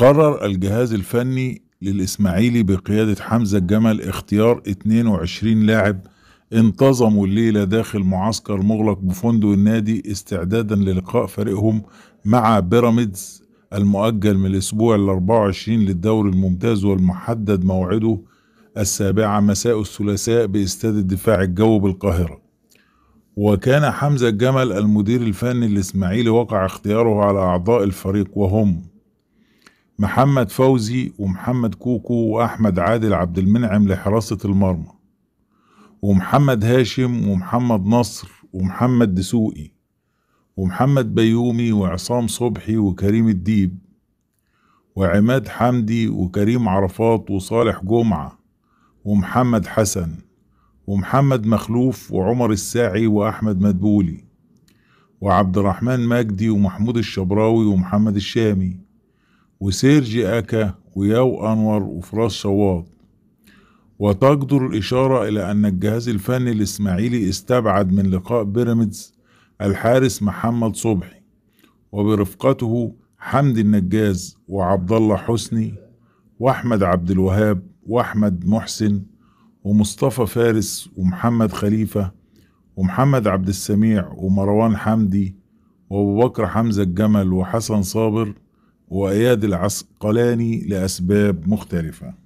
قرر الجهاز الفني للإسماعيلي بقيادة حمزة الجمل اختيار 22 لاعب انتظموا الليلة داخل معسكر مغلق بفندق النادي استعدادا للقاء فريقهم مع بيراميدز المؤجل من الأسبوع ال 24 للدوري الممتاز والمحدد موعده السابعة مساء الثلاثاء باستاد الدفاع الجوي بالقاهرة وكان حمزة الجمل المدير الفني الإسماعيلي وقع اختياره على أعضاء الفريق وهم محمد فوزي ومحمد كوكو وأحمد عادل عبد المنعم لحراسة المرمى ومحمد هاشم ومحمد نصر ومحمد دسوقي ومحمد بيومي وعصام صبحي وكريم الديب وعماد حمدي وكريم عرفات وصالح جمعة ومحمد حسن ومحمد مخلوف وعمر الساعي وأحمد مدبولي وعبد الرحمن مجدي ومحمود الشبراوي ومحمد الشامي وسيرجي أكا وياو أنور وفراس شواط وتقدر الإشارة إلى أن الجهاز الفني الإسماعيلي استبعد من لقاء بيراميدز الحارس محمد صبحي وبرفقته حمدي النجاز وعبد الله حسني وأحمد عبد الوهاب وأحمد محسن ومصطفى فارس ومحمد خليفة ومحمد عبد السميع ومروان حمدي وأبو بكر حمزة الجمل وحسن صابر وإياد العسقلاني لأسباب مختلفة